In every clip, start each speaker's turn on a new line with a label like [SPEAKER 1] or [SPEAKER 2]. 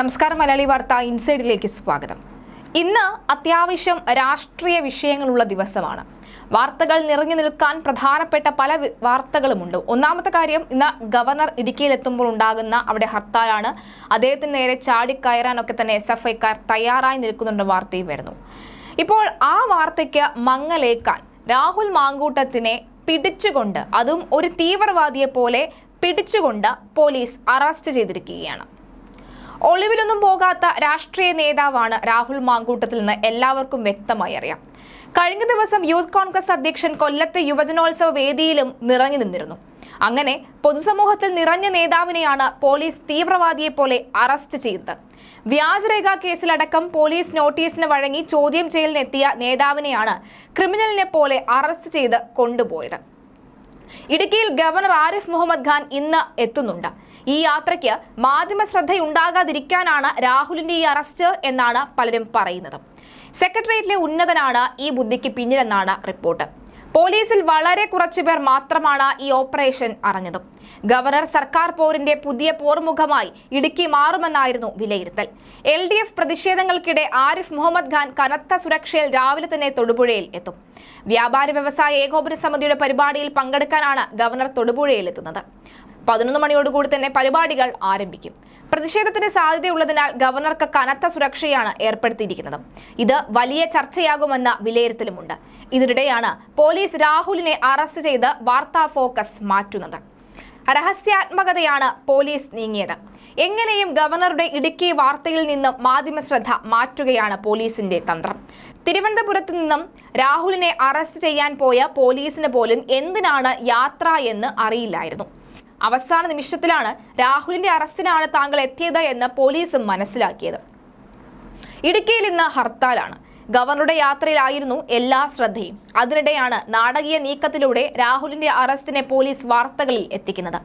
[SPEAKER 1] നമസ്കാരം മലയാളി വാർത്ത ഇൻസൈഡിലേക്ക് സ്വാഗതം ഇന്ന് അത്യാവശ്യം രാഷ്ട്രീയ വിഷയങ്ങളുള്ള ദിവസമാണ് വാർത്തകൾ നിറഞ്ഞു നിൽക്കാൻ പ്രധാനപ്പെട്ട പല വാർത്തകളുമുണ്ട് ഒന്നാമത്തെ കാര്യം ഇന്ന് ഗവർണർ ഇടുക്കിയിലെത്തുമ്പോൾ ഉണ്ടാകുന്ന അവിടെ ഹർത്താലാണ് അദ്ദേഹത്തിന് നേരെ ചാടിക്കയറാനൊക്കെ തന്നെ എസ് എഫ് ഐക്കാർ തയ്യാറായി നിൽക്കുന്നുണ്ട് വാർത്തയും വരുന്നു ഇപ്പോൾ ആ വാർത്തയ്ക്ക് മങ്ങലേക്കാൻ രാഹുൽ മാങ്കൂട്ടത്തിനെ പിടിച്ചുകൊണ്ട് അതും ഒരു തീവ്രവാദിയെ പോലെ പിടിച്ചുകൊണ്ട് പോലീസ് അറസ്റ്റ് ചെയ്തിരിക്കുകയാണ് ഒളിവിലൊന്നും പോകാത്ത രാഷ്ട്രീയ നേതാവാണ് രാഹുൽ മാങ്കൂട്ടത്തിൽ നിന്ന് എല്ലാവർക്കും വ്യക്തമായി അറിയാം കഴിഞ്ഞ ദിവസം യൂത്ത് കോൺഗ്രസ് അധ്യക്ഷൻ കൊല്ലത്തെ യുവജനോത്സവ വേദിയിലും നിറഞ്ഞു നിന്നിരുന്നു അങ്ങനെ പൊതുസമൂഹത്തിൽ നിറഞ്ഞ നേതാവിനെയാണ് പോലീസ് തീവ്രവാദിയെ പോലെ അറസ്റ്റ് ചെയ്തത് വ്യാജരേഖ കേസിലടക്കം പോലീസ് നോട്ടീസിന് വഴങ്ങി ചോദ്യം ചെയ്യലിനെത്തിയ നേതാവിനെയാണ് ക്രിമിനലിനെ പോലെ അറസ്റ്റ് ചെയ്ത് കൊണ്ടുപോയത് ഇടുക്കിയിൽ ഗവർണർ ആരിഫ് മുഹമ്മദ് ഖാൻ ഇന്ന് എത്തുന്നുണ്ട് ഈ യാത്രയ്ക്ക് മാധ്യമ ശ്രദ്ധയുണ്ടാകാതിരിക്കാനാണ് രാഹുലിന്റെ ഈ അറസ്റ്റ് എന്നാണ് പലരും പറയുന്നത് സെക്രട്ടേറിയറ്റിലെ ഉന്നതനാണ് ഈ ബുദ്ധിക്ക് പിന്നിലെന്നാണ് റിപ്പോർട്ട് പോലീസിൽ വളരെ കുറച്ചു പേർ മാത്രമാണ് ഈ ഓപ്പറേഷൻ അറിഞ്ഞത് ഗവർണർ സർക്കാർ പോരിന്റെ പുതിയ പോർമുഖമായി ഇടുക്കി മാറുമെന്നായിരുന്നു വിലയിരുത്തൽ എൽ ഡി എഫ് പ്രതിഷേധങ്ങൾക്കിടെ ആരിഫ് മുഹമ്മദ് ഖാൻ കനത്ത സുരക്ഷയിൽ രാവിലെ തന്നെ തൊടുപുഴയിൽ എത്തും വ്യാപാര വ്യവസായ ഏകോപന സമിതിയുടെ പരിപാടിയിൽ പങ്കെടുക്കാനാണ് ഗവർണർ തൊടുപുഴയിൽ എത്തുന്നത് പതിനൊന്ന് മണിയോടുകൂടി തന്നെ പരിപാടികൾ ആരംഭിക്കും പ്രതിഷേധത്തിന് സാധ്യതയുള്ളതിനാൽ ഗവർണർക്ക് കനത്ത സുരക്ഷയാണ് ഏർപ്പെടുത്തിയിരിക്കുന്നത് ഇത് വലിയ ചർച്ചയാകുമെന്ന വിലയിരുത്തലുമുണ്ട് ഇതിനിടെയാണ് പോലീസ് രാഹുലിനെ അറസ്റ്റ് ചെയ്ത് വാർത്താ ഫോക്കസ് മാറ്റുന്നത് രഹസ്യാത്മകതയാണ് പോലീസ് നീങ്ങിയത് എങ്ങനെയും ഗവർണറുടെ ഇടുക്കി വാർത്തയിൽ നിന്നും ശ്രദ്ധ മാറ്റുകയാണ് പോലീസിന്റെ തന്ത്രം തിരുവനന്തപുരത്ത് നിന്നും രാഹുലിനെ അറസ്റ്റ് ചെയ്യാൻ പോയ പോലീസിന് പോലും എന്തിനാണ് യാത്ര എന്ന് അറിയില്ലായിരുന്നു അവസാന നിമിഷത്തിലാണ് രാഹുലിന്റെ അറസ്റ്റിനാണ് താങ്കൾ എത്തിയത് എന്ന് പോലീസ് മനസ്സിലാക്കിയത് ഇടുക്കിയിൽ ഇന്ന് ഹർത്താലാണ് ഗവർണറുടെ യാത്രയിലായിരുന്നു എല്ലാ ശ്രദ്ധയും അതിനിടെയാണ് നാടകീയ നീക്കത്തിലൂടെ രാഹുലിന്റെ അറസ്റ്റിനെ പോലീസ് വാർത്തകളിൽ എത്തിക്കുന്നത്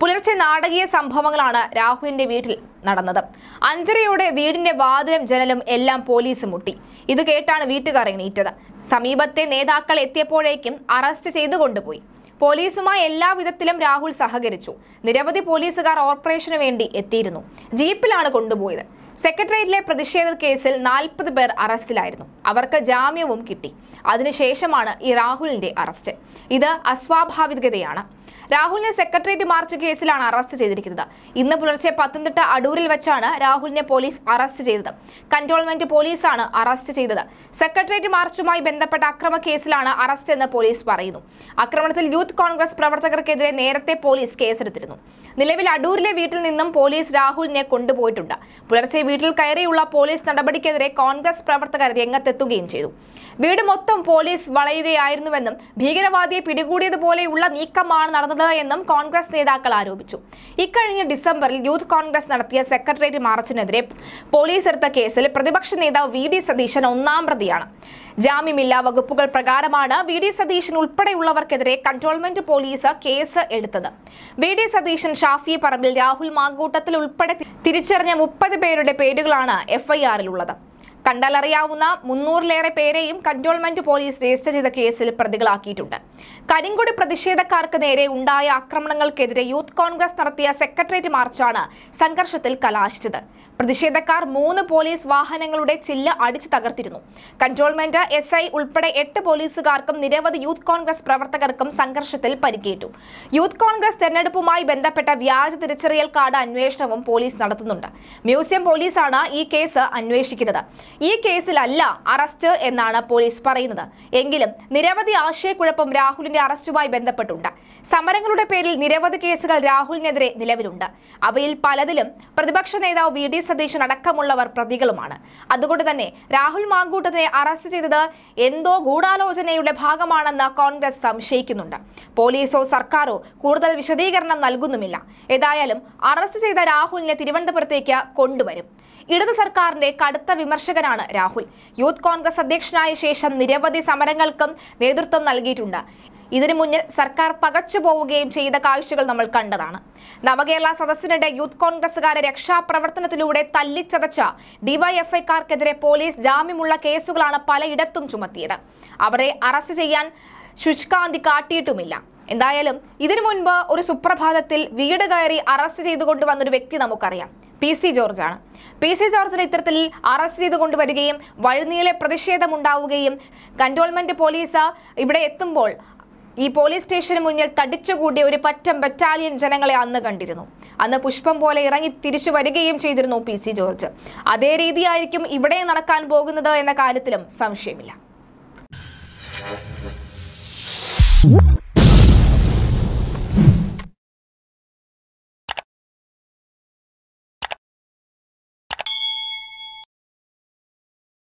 [SPEAKER 1] പുലർച്ചെ നാടകീയ സംഭവങ്ങളാണ് രാഹുലിന്റെ വീട്ടിൽ നടന്നത് അഞ്ചരയോടെ വീടിന്റെ വാതിലും ജനലും എല്ലാം പോലീസ് മുട്ടി ഇത് കേട്ടാണ് വീട്ടുകാർ എണീറ്റത് സമീപത്തെ നേതാക്കൾ എത്തിയപ്പോഴേക്കും അറസ്റ്റ് ചെയ്തു കൊണ്ടുപോയി പോലീസുമായി എല്ലാവിധത്തിലും രാഹുൽ സഹകരിച്ചു നിരവധി പോലീസുകാർ ഓപ്പറേഷന് വേണ്ടി എത്തിയിരുന്നു ജീപ്പിലാണ് കൊണ്ടുപോയത് സെക്രട്ടേറിയറ്റിലെ പ്രതിഷേധ കേസിൽ നാൽപ്പത് പേർ അറസ്റ്റിലായിരുന്നു അവർക്ക് ജാമ്യവും കിട്ടി അതിനുശേഷമാണ് ഈ രാഹുലിന്റെ അറസ്റ്റ് ഇത് അസ്വാഭാവികതയാണ് രാഹുലിനെ സെക്രട്ടേറിയറ്റ് മാർച്ച് കേസിലാണ് അറസ്റ്റ് ചെയ്തിരിക്കുന്നത് ഇന്ന് പുലർച്ചെ പത്തനംതിട്ട അടൂരിൽ വെച്ചാണ് രാഹുലിനെ പോലീസ് അറസ്റ്റ് ചെയ്തത് കൺട്രോൾമെന്റ് പോലീസാണ് അറസ്റ്റ് ചെയ്തത് സെക്രട്ടേറിയറ്റ് മാർച്ചുമായി ബന്ധപ്പെട്ട അക്രമ കേസിലാണ് അറസ്റ്റ് എന്ന് പോലീസ് പറയുന്നു ആക്രമണത്തിൽ യൂത്ത് കോൺഗ്രസ് പ്രവർത്തകർക്കെതിരെ നേരത്തെ പോലീസ് കേസെടുത്തിരുന്നു നിലവിൽ അടൂരിലെ വീട്ടിൽ നിന്നും പോലീസ് രാഹുലിനെ കൊണ്ടുപോയിട്ടുണ്ട് പുലർച്ചെ വീട്ടിൽ കയറിയുള്ള പോലീസ് നടപടിക്കെതിരെ കോൺഗ്രസ് പ്രവർത്തകർ രംഗത്തെത്തുകയും ചെയ്തു വീട് മൊത്തം പോലീസ് വളയുകയായിരുന്നുവെന്നും ഭീകരവാദിയെ പിടികൂടിയതുപോലെയുള്ള നീക്കമാണ് നടന്നത് എന്നും കോൺഗ്രസ് നേതാക്കൾ ആരോപിച്ചു ഇക്കഴിഞ്ഞ ഡിസംബറിൽ യൂത്ത് കോൺഗ്രസ് നടത്തിയ സെക്രട്ടേറിയറ്റ് മാർച്ചിനെതിരെ പോലീസ് എടുത്ത കേസിൽ പ്രതിപക്ഷ നേതാവ് വി ഡി സതീശൻ ഒന്നാം പ്രതിയാണ് ജാമ്യമില്ലാ വകുപ്പുകൾ പ്രകാരമാണ് വി ഡി സതീശൻ ഉൾപ്പെടെയുള്ളവർക്കെതിരെ കൺട്രോൾമെന്റ് പോലീസ് കേസ് എടുത്തത് വി ഡി സതീശൻ ഷാഫി പറമ്പിൽ രാഹുൽ മാങ്കൂട്ടത്തിൽ ഉൾപ്പെടെ തിരിച്ചറിഞ്ഞ മുപ്പത് പേരുടെ പേരുകളാണ് എഫ്ഐആറിലുള്ളത് കണ്ടാലറിയാവുന്ന മുന്നൂറിലേറെ പേരെയും കന്റോൺമെന്റ് പോലീസ് രജിസ്റ്റർ ചെയ്ത കേസിൽ പ്രതികളാക്കിയിട്ടുണ്ട് കരിങ്കൊടി പ്രതിഷേധക്കാർക്ക് നേരെ ഉണ്ടായ ആക്രമണങ്ങൾക്കെതിരെ യൂത്ത് കോൺഗ്രസ് നടത്തിയ സെക്രട്ടേറിയറ്റ് മാർച്ചാണ് സംഘർഷത്തിൽ കലാശിച്ചത് പ്രതിഷേധക്കാർ മൂന്ന് പോലീസ് വാഹനങ്ങളുടെ ചില്ല് അടിച്ചു തകർത്തിരുന്നു കൺട്രോൾമെന്റ് എസ് ഐ ഉൾപ്പെടെ എട്ട് പോലീസുകാർക്കും നിരവധി യൂത്ത് കോൺഗ്രസ് പ്രവർത്തകർക്കും സംഘർഷത്തിൽ പരിക്കേറ്റു യൂത്ത് കോൺഗ്രസ് തെരഞ്ഞെടുപ്പുമായി ബന്ധപ്പെട്ട വ്യാജ തിരിച്ചറിയൽ കാർഡ് അന്വേഷണവും പോലീസ് നടത്തുന്നുണ്ട് മ്യൂസിയം പോലീസാണ് ഈ കേസ് അന്വേഷിക്കുന്നത് ഈ കേസിലല്ല അറസ്റ്റ് എന്നാണ് പോലീസ് പറയുന്നത് എങ്കിലും നിരവധി ആശയക്കുഴപ്പം രാഹുലിന്റെ അറസ്റ്റുമായി ബന്ധപ്പെട്ടുണ്ട് സമരങ്ങളുടെ പേരിൽ നിരവധി കേസുകൾ രാഹുലിനെതിരെ നിലവിലുണ്ട് അവയിൽ പലതിലും പ്രതിപക്ഷ നേതാവ് വി ഡി സതീശൻ അടക്കമുള്ളവർ പ്രതികളുമാണ് അതുകൊണ്ട് തന്നെ രാഹുൽ മാങ്കൂട്ടത്തെ അറസ്റ്റ് ചെയ്തത് എന്തോ ഗൂഢാലോചനയുടെ ഭാഗമാണെന്ന് കോൺഗ്രസ് സംശയിക്കുന്നുണ്ട് പോലീസോ സർക്കാരോ കൂടുതൽ വിശദീകരണം നൽകുന്നുമില്ല ഏതായാലും അറസ്റ്റ് ചെയ്ത രാഹുലിനെ തിരുവനന്തപുരത്തേക്ക് കൊണ്ടുവരും ഇടതു സർക്കാരിന്റെ കടുത്ത വിമർശകനാണ് രാഹുൽ യൂത്ത് കോൺഗ്രസ് അധ്യക്ഷനായ ശേഷം നിരവധി സമരങ്ങൾക്കും നേതൃത്വം നൽകിയിട്ടുണ്ട് ഇതിനു മുന്നിൽ സർക്കാർ പകച്ചു പോവുകയും ചെയ്ത കാഴ്ചകൾ നമ്മൾ കണ്ടതാണ് നവകേരള സദസ്സിനിടെ യൂത്ത് കോൺഗ്രസുകാരെ രക്ഷാപ്രവർത്തനത്തിലൂടെ തല്ലിച്ചതച്ച ഡിവൈഎഫ്ഐക്കാർക്കെതിരെ പോലീസ് ജാമ്യമുള്ള കേസുകളാണ് പലയിടത്തും ചുമത്തിയത് അവരെ അറസ്റ്റ് ചെയ്യാൻ ശുഷ്കാന്തി കാട്ടിയിട്ടുമില്ല എന്തായാലും ഇതിനു മുൻപ് ഒരു സുപ്രഭാതത്തിൽ വീട് കയറി അറസ്റ്റ് ചെയ്തുകൊണ്ടുവന്നൊരു വ്യക്തി നമുക്കറിയാം പി സി ജോർജാണ് പി സി ജോർജിനെ ഇത്തരത്തിൽ അറസ്റ്റ് ചെയ്ത് കൊണ്ടുവരികയും വഴുനീളെ പ്രതിഷേധമുണ്ടാവുകയും കൺട്രോൾമെന്റ് പോലീസ് ഇവിടെ എത്തുമ്പോൾ ഈ പോലീസ് സ്റ്റേഷന് മുന്നിൽ തടിച്ചുകൂടിയ ഒരു പറ്റം ബറ്റാലിയൻ ജനങ്ങളെ അന്ന് കണ്ടിരുന്നു അന്ന് പുഷ്പം പോലെ ഇറങ്ങി തിരിച്ചു വരികയും ചെയ്തിരുന്നു പി സി ജോർജ് അതേ രീതിയായിരിക്കും ഇവിടെ നടക്കാൻ പോകുന്നത് എന്ന കാര്യത്തിലും സംശയമില്ല